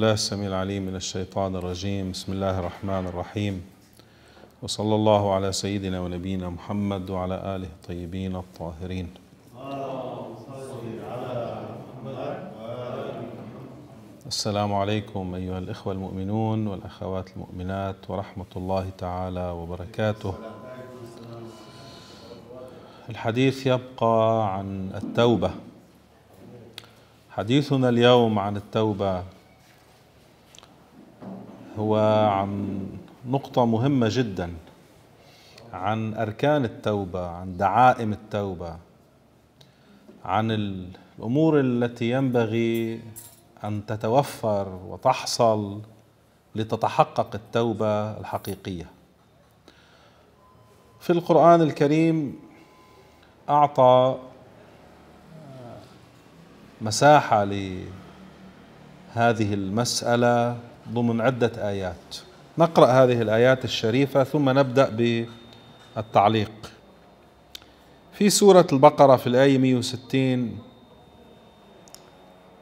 الله السميع العليم من الشيطان الرجيم بسم الله الرحمن الرحيم وصلى الله على سيدنا ونبينا محمد وعلى آله الطيبين الطاهرين السلام عليكم أيها الإخوة المؤمنون والأخوات المؤمنات ورحمة الله تعالى وبركاته الحديث يبقى عن التوبة حديثنا اليوم عن التوبة هو عن نقطة مهمة جدا عن أركان التوبة عن دعائم التوبة عن الأمور التي ينبغي أن تتوفر وتحصل لتتحقق التوبة الحقيقية في القرآن الكريم أعطى مساحة لهذه المسألة ضمن عدة آيات نقرأ هذه الآيات الشريفة ثم نبدأ بالتعليق في سورة البقرة في الآية 160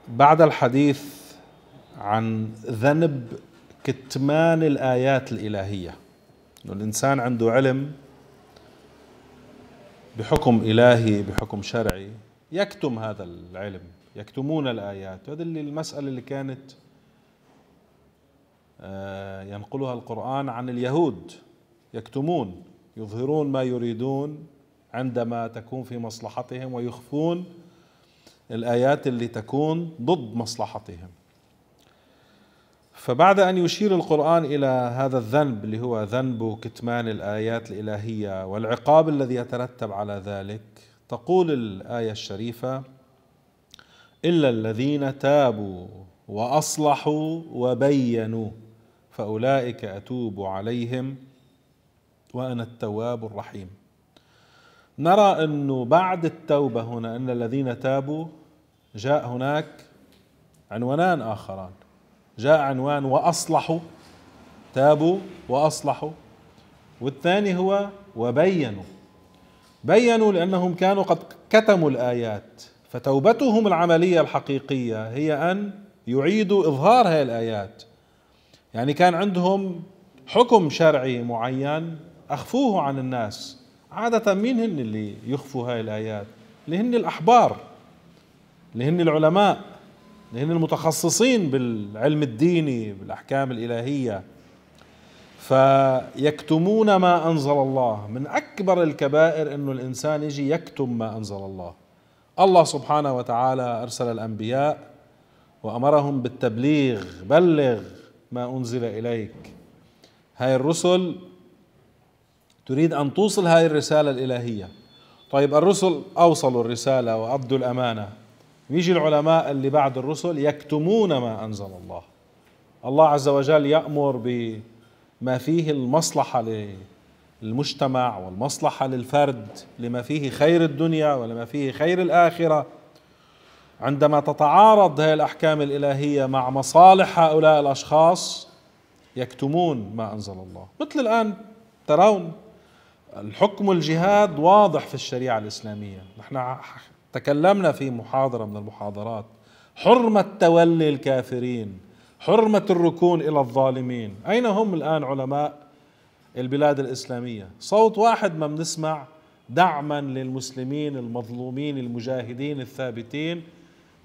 بعد الحديث عن ذنب كتمان الآيات الإلهية الإنسان عنده علم بحكم إلهي بحكم شرعي يكتم هذا العلم يكتمون الآيات هذه المسألة اللي كانت آه، ينقلها القرآن عن اليهود يكتمون يظهرون ما يريدون عندما تكون في مصلحتهم ويخفون الآيات اللي تكون ضد مصلحتهم فبعد أن يشير القرآن إلى هذا الذنب اللي هو ذنب كتمان الآيات الإلهية والعقاب الذي يترتب على ذلك تقول الآية الشريفة إلا الذين تابوا وأصلحوا وبينوا فأولئك أتوب عليهم وأنا التواب الرحيم نرى أنه بعد التوبة هنا أن الذين تابوا جاء هناك عنوانان آخران جاء عنوان وأصلحوا تابوا وأصلحوا والثاني هو وبينوا بينوا لأنهم كانوا قد كتموا الآيات فتوبتهم العملية الحقيقية هي أن يعيدوا إظهار هذه الآيات يعني كان عندهم حكم شرعي معين أخفوه عن الناس عادة مين هن اللي يخفوا هاي الآيات اللي هن الأحبار اللي هن العلماء اللي هن المتخصصين بالعلم الديني بالأحكام الإلهية فيكتمون ما أنزل الله من أكبر الكبائر أنه الإنسان يجي يكتم ما أنزل الله الله سبحانه وتعالى أرسل الأنبياء وأمرهم بالتبليغ بلغ ما أنزل إليك هاي الرسل تريد أن توصل هاي الرسالة الإلهية طيب الرسل أوصلوا الرسالة وأدوا الأمانة يجي العلماء اللي بعد الرسل يكتمون ما أنزل الله الله عز وجل يأمر بما فيه المصلحة للمجتمع والمصلحة للفرد لما فيه خير الدنيا ولما فيه خير الآخرة عندما تتعارض هذه الأحكام الإلهية مع مصالح هؤلاء الأشخاص يكتمون ما أنزل الله مثل الآن ترون الحكم الجهاد واضح في الشريعة الإسلامية نحن تكلمنا في محاضرة من المحاضرات حرمة تولي الكافرين حرمة الركون إلى الظالمين أين هم الآن علماء البلاد الإسلامية صوت واحد ما بنسمع دعما للمسلمين المظلومين المجاهدين الثابتين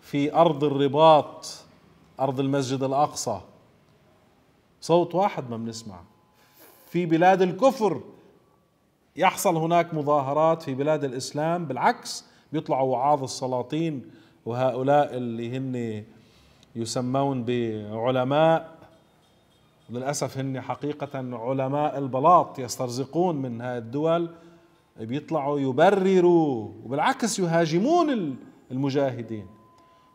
في ارض الرباط ارض المسجد الاقصى صوت واحد ما بنسمع في بلاد الكفر يحصل هناك مظاهرات في بلاد الاسلام بالعكس بيطلعوا وعاظ السلاطين وهؤلاء اللي هن يسمون بعلماء للاسف هن حقيقه علماء البلاط يسترزقون من هذه الدول بيطلعوا يبرروا وبالعكس يهاجمون المجاهدين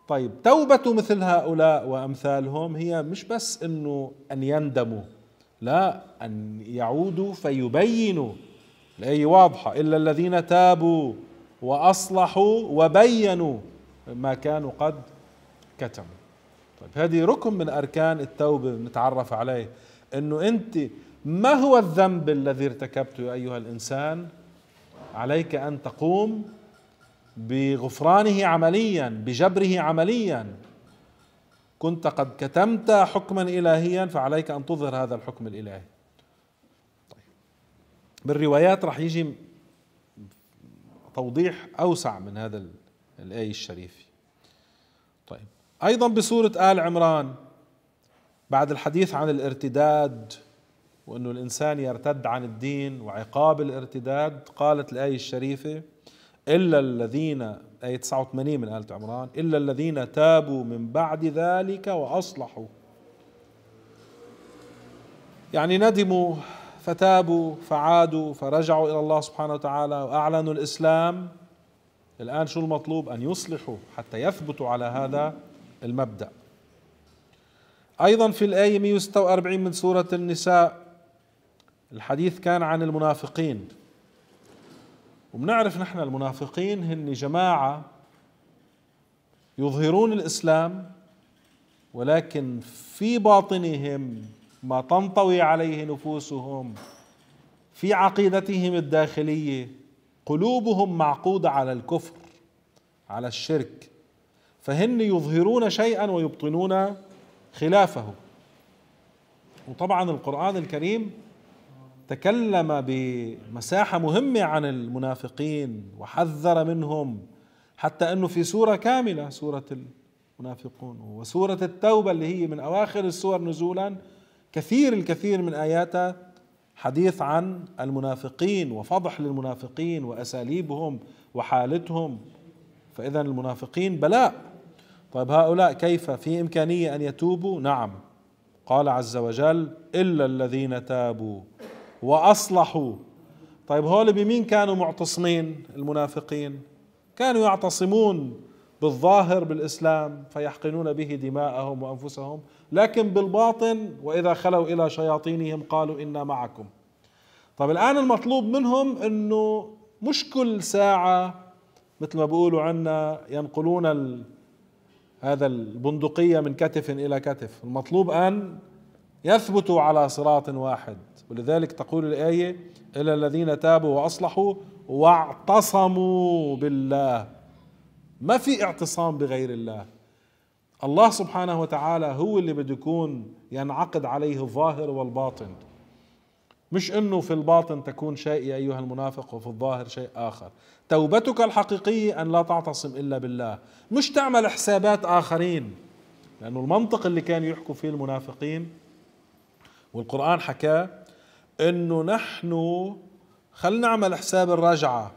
طيب توبة مثل هؤلاء وأمثالهم هي مش بس أنه أن يندموا لا أن يعودوا فيبينوا الآية واضحة إلا الذين تابوا وأصلحوا وبينوا ما كانوا قد كتموا طيب هذه ركن من أركان التوبة نتعرف عليه أنه أنت ما هو الذنب الذي ارتكبته يا أيها الإنسان عليك أن تقوم بغفرانه عمليا بجبره عمليا كنت قد كتمت حكما الهيا فعليك ان تظهر هذا الحكم الالهي بالروايات راح يجي توضيح اوسع من هذا الآية الشريف طيب ايضا بسوره ال عمران بعد الحديث عن الارتداد وانه الانسان يرتد عن الدين وعقاب الارتداد قالت الايه الشريفه إلا الذين آية 89 من آلة عمران إلا الذين تابوا من بعد ذلك وأصلحوا يعني ندموا فتابوا فعادوا فرجعوا إلى الله سبحانه وتعالى وأعلنوا الإسلام الآن شو المطلوب أن يصلحوا حتى يثبتوا على هذا المبدأ أيضا في الآية 146 من سورة النساء الحديث كان عن المنافقين وبنعرف نحن المنافقين هن جماعة يظهرون الإسلام ولكن في باطنهم ما تنطوي عليه نفوسهم في عقيدتهم الداخلية قلوبهم معقودة على الكفر على الشرك فهن يظهرون شيئا ويبطنون خلافه وطبعا القرآن الكريم تكلم بمساحة مهمة عن المنافقين وحذر منهم حتى أنه في سورة كاملة سورة المنافقون وسورة التوبة اللي هي من أواخر السور نزولا كثير الكثير من آياتها حديث عن المنافقين وفضح للمنافقين وأساليبهم وحالتهم فإذا المنافقين بلاء طيب هؤلاء كيف في إمكانية أن يتوبوا؟ نعم قال عز وجل إلا الذين تابوا واصلحوا طيب هول بمين كانوا معتصمين المنافقين كانوا يعتصمون بالظاهر بالاسلام فيحقنون به دماءهم وانفسهم لكن بالباطن واذا خلوا الى شياطينهم قالوا انا معكم طيب الان المطلوب منهم انه مش كل ساعه مثل ما بيقولوا عنا ينقلون هذا البندقيه من كتف الى كتف المطلوب ان يثبت على صراط واحد ولذلك تقول الآية إلى الذين تابوا وأصلحوا واعتصموا بالله ما في اعتصام بغير الله الله سبحانه وتعالى هو اللي بده يكون ينعقد عليه الظاهر والباطن مش انه في الباطن تكون شيء يا ايها المنافق وفي الظاهر شيء اخر توبتك الحقيقيه ان لا تعتصم الا بالله مش تعمل حسابات اخرين لانه المنطق اللي كانوا يحكوا فيه المنافقين والقرآن حكاه انه نحن خلنا نعمل حساب الرجعة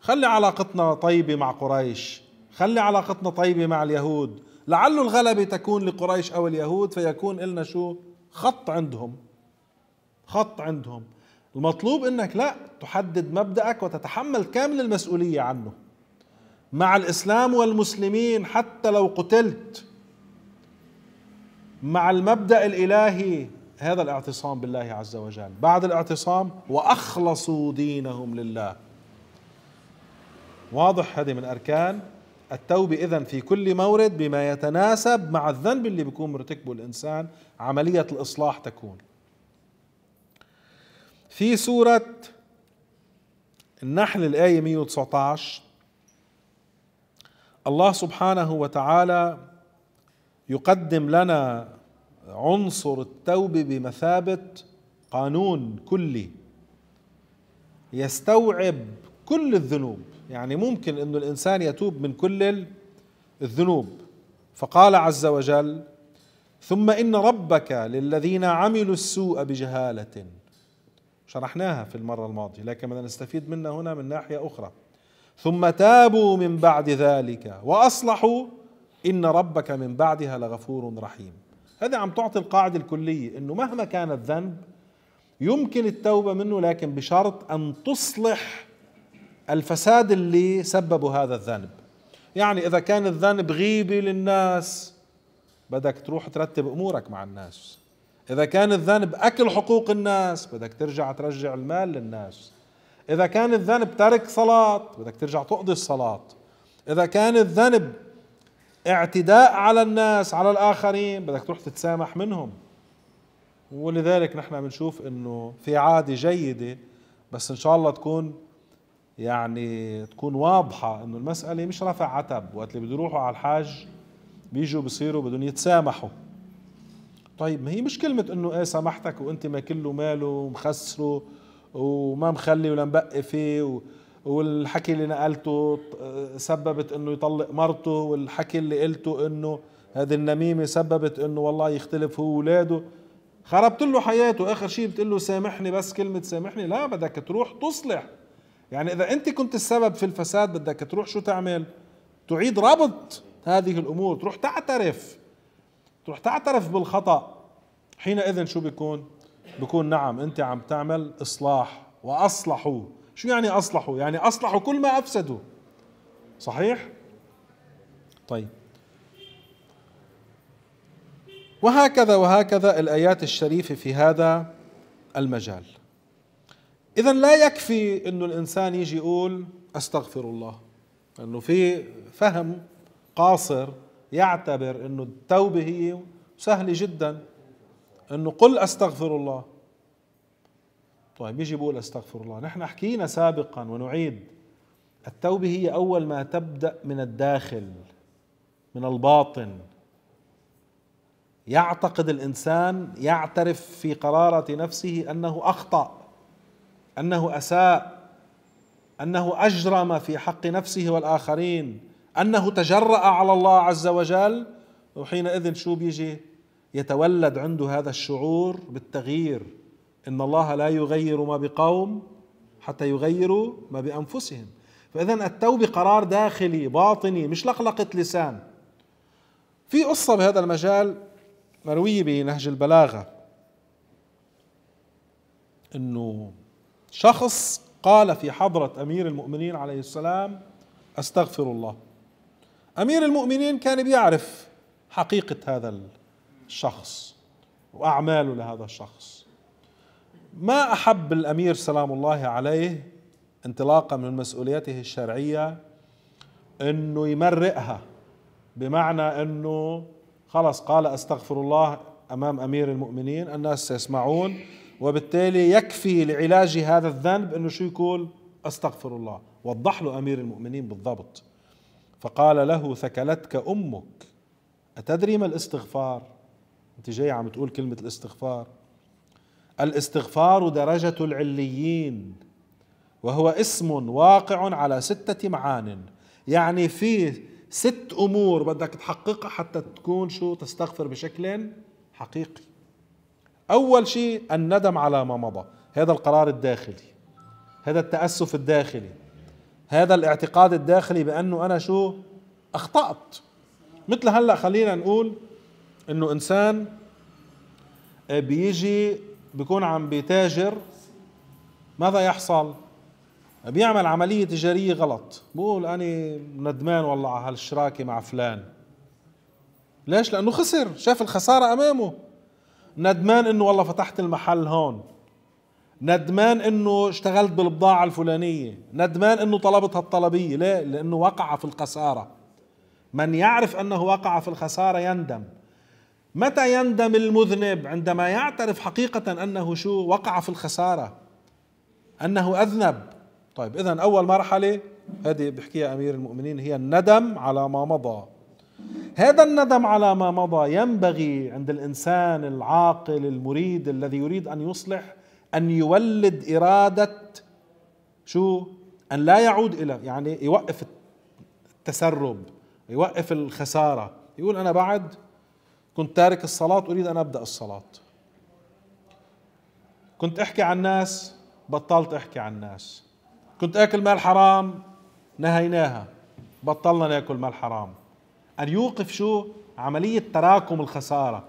خلي علاقتنا طيبة مع قريش خلي علاقتنا طيبة مع اليهود لعل الغلبة تكون لقريش أو اليهود فيكون إلنا شو خط عندهم خط عندهم المطلوب انك لا تحدد مبدأك وتتحمل كامل المسؤولية عنه مع الإسلام والمسلمين حتى لو قتلت مع المبدأ الإلهي هذا الاعتصام بالله عز وجل بعد الاعتصام وأخلصوا دينهم لله واضح هذه من أركان التوبة إذا في كل مورد بما يتناسب مع الذنب اللي بيكون مرتكبه الإنسان عملية الإصلاح تكون في سورة النحل الآية 119 الله سبحانه وتعالى يقدم لنا عنصر التوبه بمثابه قانون كلي يستوعب كل الذنوب يعني ممكن أن الإنسان يتوب من كل الذنوب فقال عز وجل ثم إن ربك للذين عملوا السوء بجهالة شرحناها في المرة الماضية لكن بدنا نستفيد منها هنا من ناحية أخرى ثم تابوا من بعد ذلك وأصلحوا إن ربك من بعدها لغفور رحيم هذا عم تعطي القاعدة الكلية أنه مهما كان الذنب يمكن التوبة منه لكن بشرط أن تصلح الفساد اللي سببه هذا الذنب يعني إذا كان الذنب غيبة للناس بدك تروح ترتب أمورك مع الناس إذا كان الذنب أكل حقوق الناس بدك ترجع ترجع المال للناس إذا كان الذنب ترك صلاة بدك ترجع تقضي الصلاة إذا كان الذنب اعتداء على الناس على الآخرين بدك تروح تتسامح منهم ولذلك نحن بنشوف انه في عادة جيدة بس ان شاء الله تكون يعني تكون واضحة انه المسألة مش رفع عتب وقت اللي بده يروحوا على الحاج بيجوا بصيروا بدهم يتسامحوا طيب ما هي مش كلمة انه ايه سامحتك وانت ما كله ماله ومخسره وما مخلي ولا مبقي فيه والحكي اللي نقلته سببت انه يطلق مرته والحكي اللي قلته انه هذه النميمة سببت انه والله يختلف هو ولاده خربت له حياته اخر شيء بتقول له سامحني بس كلمة سامحني لا بدك تروح تصلح يعني اذا انت كنت السبب في الفساد بدك تروح شو تعمل تعيد ربط هذه الامور تروح تعترف تروح تعترف بالخطأ حينئذ شو بيكون بيكون نعم انت عم تعمل اصلاح واصلحوا شو يعني أصلحوا يعني أصلحوا كل ما أفسدوا صحيح طيب وهكذا وهكذا الآيات الشريفة في هذا المجال إذا لا يكفي إنه الإنسان يجي يقول أستغفر الله لأنه في فهم قاصر يعتبر إنه التوبة هي سهلة جدا إنه قل أستغفر الله طيب بيجي بقول استغفر الله نحن حكينا سابقا ونعيد التوبة هي أول ما تبدأ من الداخل من الباطن يعتقد الإنسان يعترف في قرارة نفسه أنه أخطأ أنه أساء أنه أجرم في حق نفسه والآخرين أنه تجرأ على الله عز وجل وحينئذ شو بيجي يتولد عنده هذا الشعور بالتغيير إن الله لا يغير ما بقوم حتى يغيروا ما بأنفسهم فإذا التوبة قرار داخلي باطني مش لقلقة لسان في قصة بهذا المجال مروية بنهج البلاغة أنه شخص قال في حضرة أمير المؤمنين عليه السلام أستغفر الله أمير المؤمنين كان بيعرف حقيقة هذا الشخص وأعماله لهذا الشخص ما أحب الأمير سلام الله عليه انطلاقا من مسؤوليته الشرعية أنه يمرقها بمعنى أنه خلص قال أستغفر الله أمام أمير المؤمنين الناس سيسمعون وبالتالي يكفي لعلاج هذا الذنب أنه شو يقول أستغفر الله وضح له أمير المؤمنين بالضبط فقال له ثكلتك أمك أتدري ما الاستغفار أنت جاي عم تقول كلمة الاستغفار الاستغفار درجة العليين وهو اسم واقع على ستة معان يعني في ست أمور بدك تحققها حتى تكون شو تستغفر بشكل حقيقي أول شيء الندم على ما مضى هذا القرار الداخلي هذا التأسف الداخلي هذا الاعتقاد الداخلي بأنه أنا شو أخطأت مثل هلأ خلينا نقول أنه إنسان آه، بيجي بيكون عم بيتاجر ماذا يحصل؟ بيعمل عملية تجارية غلط بقول أنا ندمان والله على هالشراكة مع فلان ليش؟ لأنه خسر شاف الخسارة أمامه ندمان إنه والله فتحت المحل هون ندمان إنه اشتغلت بالبضاعة الفلانية ندمان إنه طلبت هالطلبية ليه؟ لأنه وقع في الخسارة من يعرف أنه وقع في الخسارة يندم متى يندم المذنب عندما يعترف حقيقة أنه شو وقع في الخسارة أنه أذنب طيب إذا أول مرحلة هذه بحكيها أمير المؤمنين هي الندم على ما مضى هذا الندم على ما مضى ينبغي عند الإنسان العاقل المريد الذي يريد أن يصلح أن يولد إرادة شو أن لا يعود إلى يعني يوقف التسرب يوقف الخسارة يقول أنا بعد كنت تارك الصلاة أريد أن أبدأ الصلاة كنت أحكي عن الناس بطلت أحكي عن الناس كنت أكل مال حرام نهيناها بطلنا ناكل مال حرام أن يوقف شو عملية تراكم الخسارة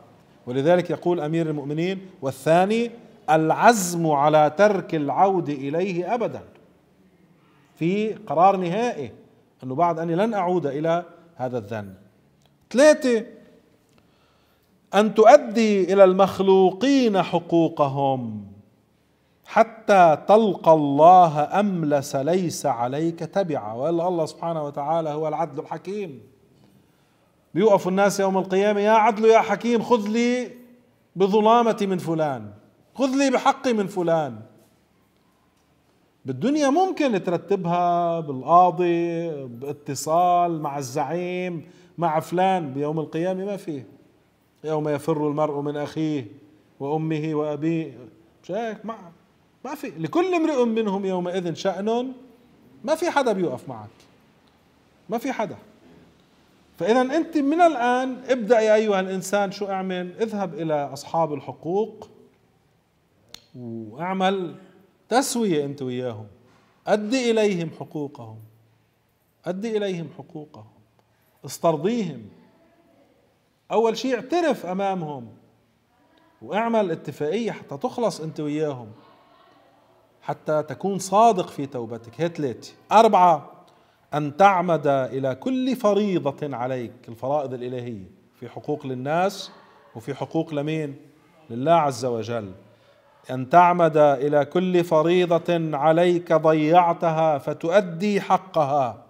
ولذلك يقول أمير المؤمنين والثاني العزم على ترك العودة إليه أبدا في قرار نهائي أنه بعد أني لن أعود إلى هذا الذنب ثلاثة أن تؤدي إلى المخلوقين حقوقهم حتى تلقى الله أملس ليس عليك تبعا وإلا الله سبحانه وتعالى هو العدل الحكيم بيوقف الناس يوم القيامة يا عدل يا حكيم خذ لي بظلامتي من فلان خذ لي بحقي من فلان بالدنيا ممكن ترتبها بالقاضي باتصال مع الزعيم مع فلان بيوم القيامة ما فيه يوم يفر المرء من أخيه وأمه وأبيه مش هيك ما ما في لكل امرئ منهم يومئذ شأن ما في حدا بيوقف معك ما في حدا فإذا أنت من الآن ابدأ يا أيها الإنسان شو اعمل اذهب إلى أصحاب الحقوق واعمل تسوية أنت وياهم أدي إليهم حقوقهم أدي إليهم حقوقهم استرضيهم اول شيء اعترف امامهم واعمل اتفاقيه حتى تخلص انت وياهم حتى تكون صادق في توبتك هي ثلاثه اربعه ان تعمد الى كل فريضه عليك الفرائض الالهيه في حقوق للناس وفي حقوق لمين لله عز وجل ان تعمد الى كل فريضه عليك ضيعتها فتؤدي حقها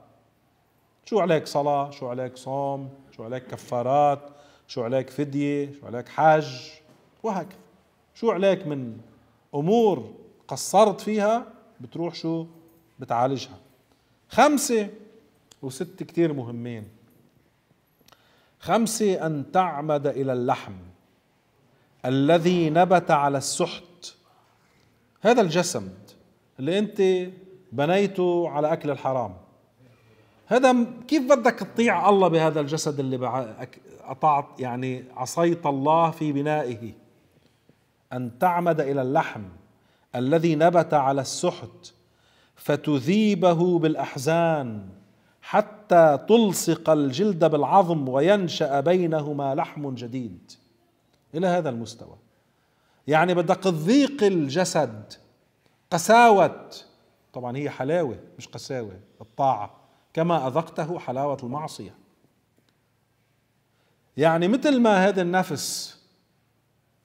شو عليك صلاه شو عليك صوم شو عليك كفارات شو عليك فدية شو عليك حاج وهكذا شو عليك من أمور قصرت فيها بتروح شو بتعالجها خمسة وست كتير مهمين خمسة أن تعمد إلى اللحم الذي نبت على السحت هذا الجسد اللي أنت بنيته على أكل الحرام هذا كيف بدك تطيع الله بهذا الجسد اللي أطعت يعني عصيت الله في بنائه أن تعمد إلى اللحم الذي نبت على السحت فتذيبه بالأحزان حتى تلصق الجلد بالعظم وينشأ بينهما لحم جديد إلى هذا المستوى يعني بدك تضيق الجسد قساوة طبعا هي حلاوة مش قساوة الطاعة كما أذقته حلاوة المعصية يعني مثل ما هذه النفس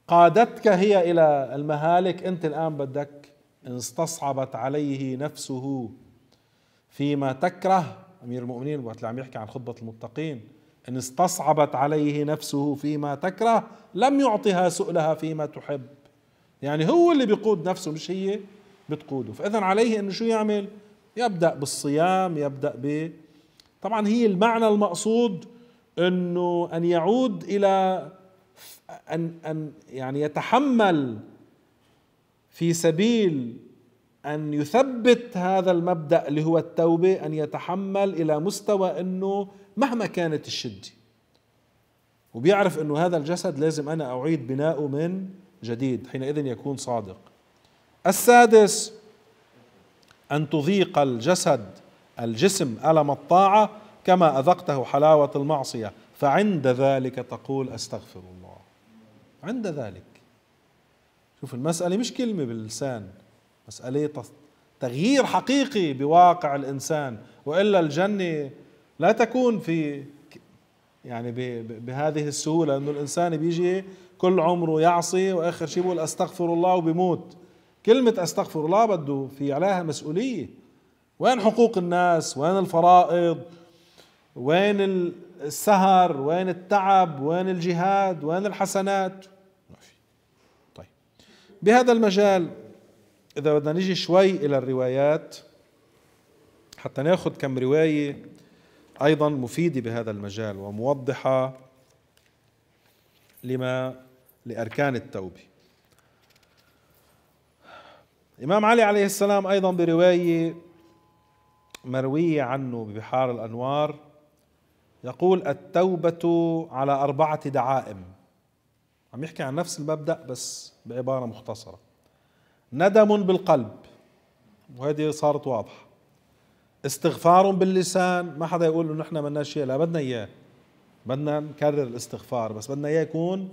قادتك هي إلى المهالك أنت الآن بدك إن استصعبت عليه نفسه فيما تكره أمير المؤمنين وقت اللي عم يحكي عن خطبة المتقين إن استصعبت عليه نفسه فيما تكره لم يعطها سؤلها فيما تحب يعني هو اللي بيقود نفسه مش هي بتقوده فإذا عليه أنه شو يعمل يبدأ بالصيام يبدأ ب طبعا هي المعنى المقصود انه ان يعود الى ان ان يعني يتحمل في سبيل ان يثبت هذا المبدا اللي هو التوبه ان يتحمل الى مستوى انه مهما كانت الشده وبيعرف انه هذا الجسد لازم انا اعيد بناؤه من جديد حينئذ يكون صادق السادس أن تذيق الجسد الجسم ألم الطاعة كما أذقته حلاوة المعصية فعند ذلك تقول أستغفر الله عند ذلك شوف المسألة مش كلمة باللسان مسألة تغيير حقيقي بواقع الإنسان وإلا الجنة لا تكون في يعني بهذه السهولة أنه الإنسان بيجي كل عمره يعصي وآخر شيء بيقول أستغفر الله وبيموت كلمة استغفر الله بده في عليها مسؤولية وين حقوق الناس وين الفرائض وين السهر وين التعب وين الجهاد وين الحسنات ما في طيب بهذا المجال إذا بدنا نيجي شوي إلى الروايات حتى ناخذ كم رواية أيضا مفيدة بهذا المجال وموضحة لما لأركان التوبة الإمام علي عليه السلام أيضا برواية مروية عنه ببحار الأنوار يقول التوبة على أربعة دعائم عم يحكي عن نفس المبدأ بس بعبارة مختصرة ندم بالقلب وهذه صارت واضحة استغفار باللسان ما حدا يقول انه نحن بدنا شيء لا بدنا اياه بدنا نكرر الاستغفار بس بدنا اياه يكون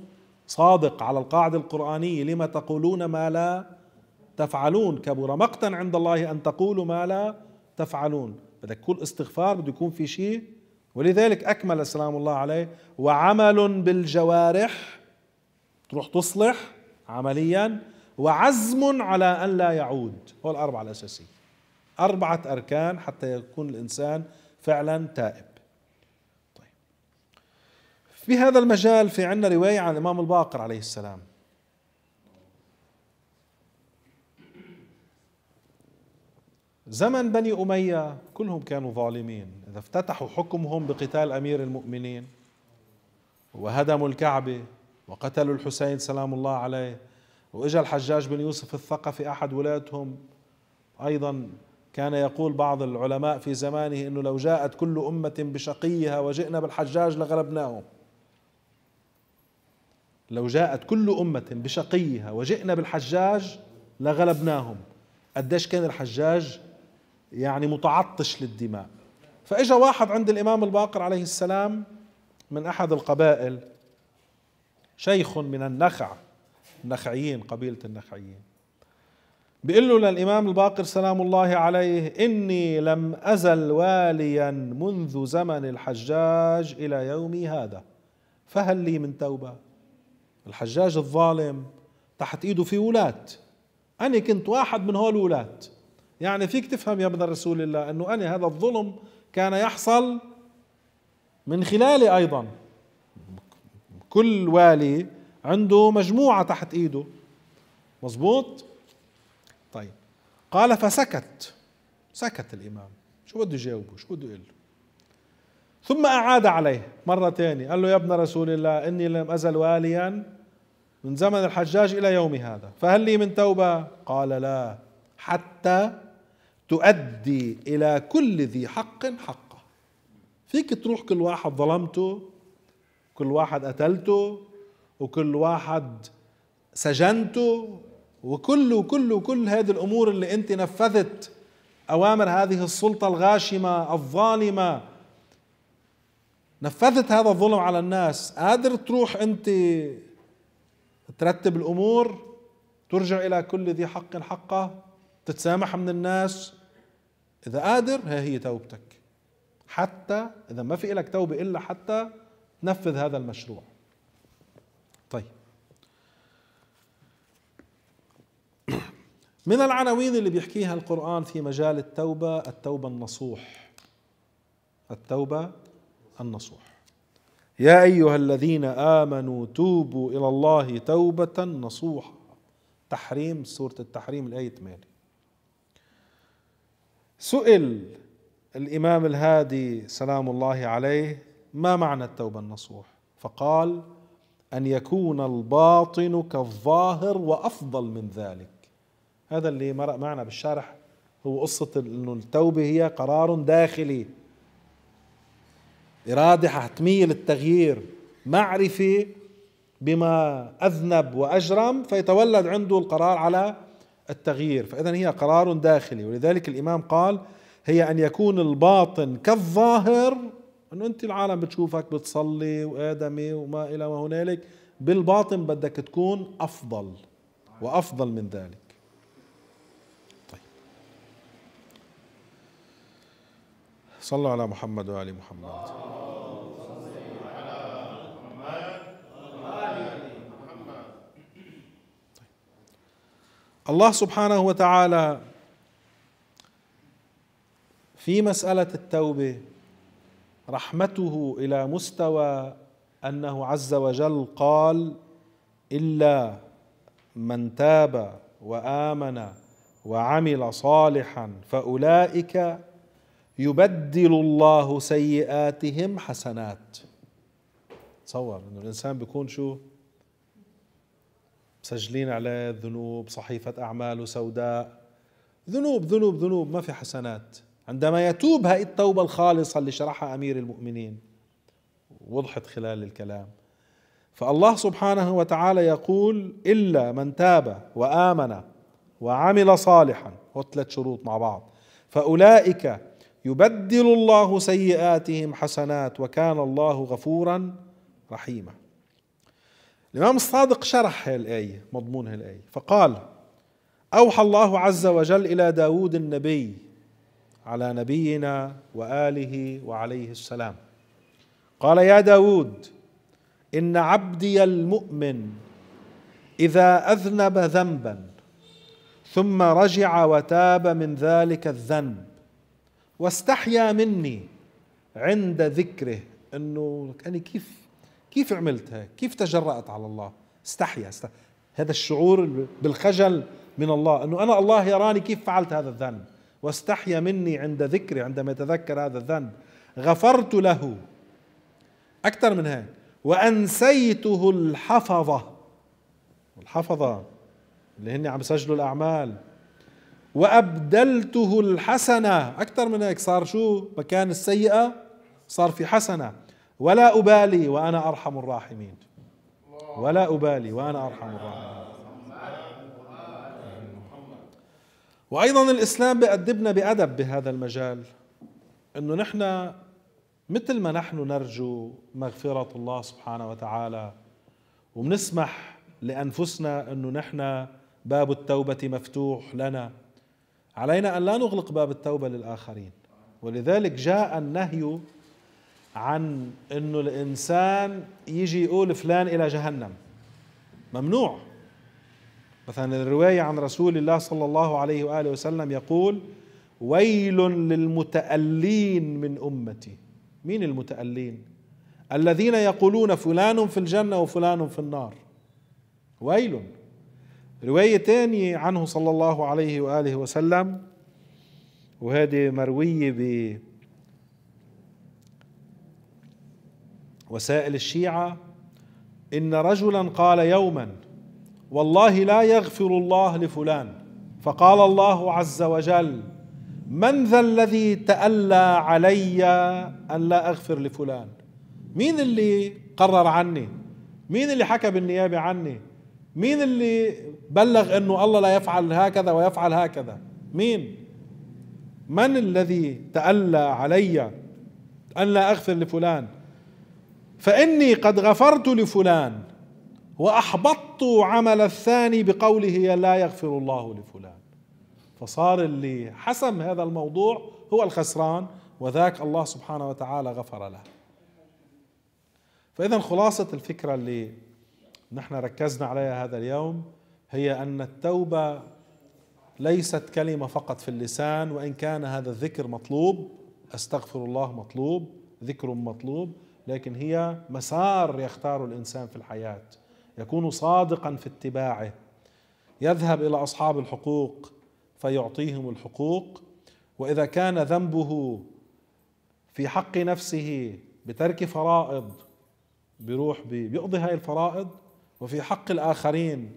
صادق على القاعدة القرآنية لما تقولون ما لا تفعلون كبر مقتا عند الله أن تقولوا ما لا تفعلون بدك كل استغفار بده يكون في شيء ولذلك أكمل السلام الله عليه وعمل بالجوارح تروح تصلح عمليا وعزم على أن لا يعود هو الأربعة الأساسية أربعة أركان حتى يكون الإنسان فعلا تائب طيب في هذا المجال في عندنا رواية عن الإمام الباقر عليه السلام زمن بني أمية كلهم كانوا ظالمين إذا افتتحوا حكمهم بقتال أمير المؤمنين وهدموا الكعبة وقتلوا الحسين سلام الله عليه وإجا الحجاج بن يوسف الثقفي أحد ولادهم أيضا كان يقول بعض العلماء في زمانه أنه لو جاءت كل أمة بشقيها وجئنا بالحجاج لغلبناهم لو جاءت كل أمة بشقيها وجئنا بالحجاج لغلبناهم قديش كان الحجاج يعني متعطش للدماء فاجا واحد عند الامام الباقر عليه السلام من احد القبائل شيخ من النخع النخعيين قبيله النخعيين بيقول له للامام الباقر سلام الله عليه اني لم ازل واليا منذ زمن الحجاج الى يومي هذا فهل لي من توبه الحجاج الظالم تحت ايده في ولاة انا كنت واحد من هول ولاد يعني فيك تفهم يا ابن رسول الله انه انا هذا الظلم كان يحصل من خلالي ايضا كل والي عنده مجموعة تحت ايده مظبوط طيب قال فسكت سكت الامام شو بده يجاوبه شو بده يقول ثم اعاد عليه مرة ثانية قال له يا ابن رسول الله اني لم ازل واليا من زمن الحجاج الى يومي هذا فهل لي من توبة قال لا حتى تؤدي إلى كل ذي حق حقه فيك تروح كل واحد ظلمته كل واحد قتلته وكل واحد سجنته وكل وكل وكل هذه الأمور اللي أنت نفذت أوامر هذه السلطة الغاشمة الظالمة نفذت هذا الظلم على الناس قادر تروح أنت ترتب الأمور ترجع إلى كل ذي حق حقه تتسامح من الناس إذا قادر ها هي توبتك حتى إذا ما في لك توبة إلا حتى تنفذ هذا المشروع طيب من العناوين اللي بيحكيها القرآن في مجال التوبة التوبة النصوح التوبة النصوح يا أيها الذين آمنوا توبوا إلى الله توبة نصوحا تحريم سورة التحريم الآية 8 سئل الامام الهادي سلام الله عليه ما معنى التوبه النصوح فقال ان يكون الباطن كالظاهر وافضل من ذلك هذا اللي مرق معنا بالشرح هو قصه انه التوبه هي قرار داخلي اراده حتميه للتغيير معرفه بما اذنب واجرم فيتولد عنده القرار على التغيير فإذا هي قرار داخلي ولذلك الإمام قال هي أن يكون الباطن كالظاهر أنه أنت العالم بتشوفك بتصلي وآدمي وما إلى ما هنالك بالباطن بدك تكون أفضل وأفضل من ذلك طيب. صلوا على محمد وعلى محمد اللهم صل على محمد وآل محمد الله سبحانه وتعالى في مسألة التوبة رحمته إلى مستوى أنه عز وجل قال إلا من تاب وآمن وعمل صالحا فأولئك يبدل الله سيئاتهم حسنات تصور انه الانسان بيكون شو مسجلين عليه ذنوب صحيفة أعماله سوداء ذنوب ذنوب ذنوب ما في حسنات عندما يتوب هاي التوبة الخالصة اللي شرحها أمير المؤمنين وضحت خلال الكلام فالله سبحانه وتعالى يقول إلا من تاب وآمن وعمل صالحا هو ثلاث شروط مع بعض فأولئك يبدل الله سيئاتهم حسنات وكان الله غفورا رحيما الإمام الصادق شرح الآية مضمون الآية فقال أوحى الله عز وجل إلى داود النبي على نبينا وآله وعليه السلام قال يا داود إن عبدي المؤمن إذا أذنب ذنبا ثم رجع وتاب من ذلك الذنب واستحيا مني عند ذكره انه يعني كيف كيف عملت هيك كيف تجرأت على الله استحيا هذا الشعور بالخجل من الله أنه أنا الله يراني كيف فعلت هذا الذنب واستحيا مني عند ذكري عندما يتذكر هذا الذنب غفرت له أكثر من هيك وأنسيته الحفظة الحفظة اللي هن عم يسجلوا الأعمال وأبدلته الحسنة أكثر من هيك صار شو مكان السيئة صار في حسنة ولا أبالي وأنا أرحم الراحمين ولا أبالي وأنا أرحم الراحمين وأيضا الإسلام بأدبنا بأدب بهذا المجال أنه نحن مثل ما نحن نرجو مغفرة الله سبحانه وتعالى وبنسمح لأنفسنا أنه نحن باب التوبة مفتوح لنا علينا أن لا نغلق باب التوبة للآخرين ولذلك جاء النهي عن انه الانسان يجي يقول فلان الى جهنم ممنوع مثلا الروايه عن رسول الله صلى الله عليه واله وسلم يقول ويل للمتألين من امتي مين المتألين الذين يقولون فلان في الجنه وفلان في النار ويل روايه ثانيه عنه صلى الله عليه واله وسلم وهذه مرويه ب وسائل الشيعة إن رجلا قال يوما والله لا يغفر الله لفلان فقال الله عز وجل من ذا الذي تألى علي أن لا أغفر لفلان مين اللي قرر عني مين اللي حكى بالنيابة عني مين اللي بلغ أنه الله لا يفعل هكذا ويفعل هكذا مين من الذي تألى علي أن لا أغفر لفلان فاني قد غفرت لفلان واحبطت عمل الثاني بقوله لا يغفر الله لفلان فصار اللي حسم هذا الموضوع هو الخسران وذاك الله سبحانه وتعالى غفر له فاذا خلاصه الفكره اللي نحن ركزنا عليها هذا اليوم هي ان التوبه ليست كلمه فقط في اللسان وان كان هذا الذكر مطلوب استغفر الله مطلوب ذكر مطلوب لكن هي مسار يختار الانسان في الحياه يكون صادقا في اتباعه يذهب الى اصحاب الحقوق فيعطيهم الحقوق واذا كان ذنبه في حق نفسه بترك فرائض بيروح بيقضي هاي الفرائض وفي حق الآخرين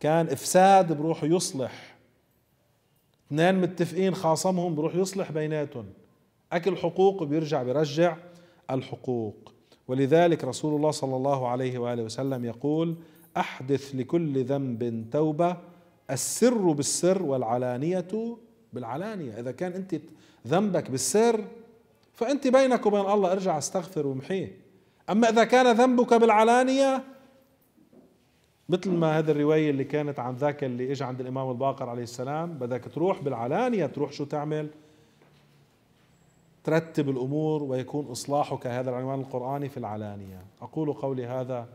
كان إفساد بروح يصلح اثنين متفقين خاصمهم بروح يصلح بيناتهم أكل حقوق بيرجع بيرجع الحقوق ولذلك رسول الله صلى الله عليه واله وسلم يقول احدث لكل ذنب توبه السر بالسر والعلانيه بالعلانيه اذا كان انت ذنبك بالسر فانت بينك وبين الله ارجع استغفر وامحيه اما اذا كان ذنبك بالعلانيه مثل ما هذه الروايه اللي كانت عن ذاك اللي اجى عند الامام الباقر عليه السلام بدك تروح بالعلانيه تروح شو تعمل ترتب الأمور ويكون إصلاحك هذا العنوان القرآني في العلانية أقول قولي هذا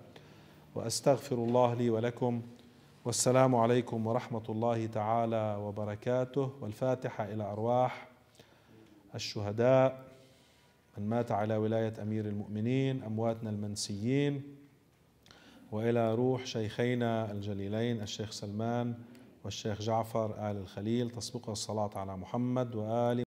وأستغفر الله لي ولكم والسلام عليكم ورحمة الله تعالى وبركاته والفاتحة إلى أرواح الشهداء من مات على ولاية أمير المؤمنين أمواتنا المنسيين وإلى روح شيخينا الجليلين الشيخ سلمان والشيخ جعفر آل الخليل تسبقها الصلاة على محمد وآل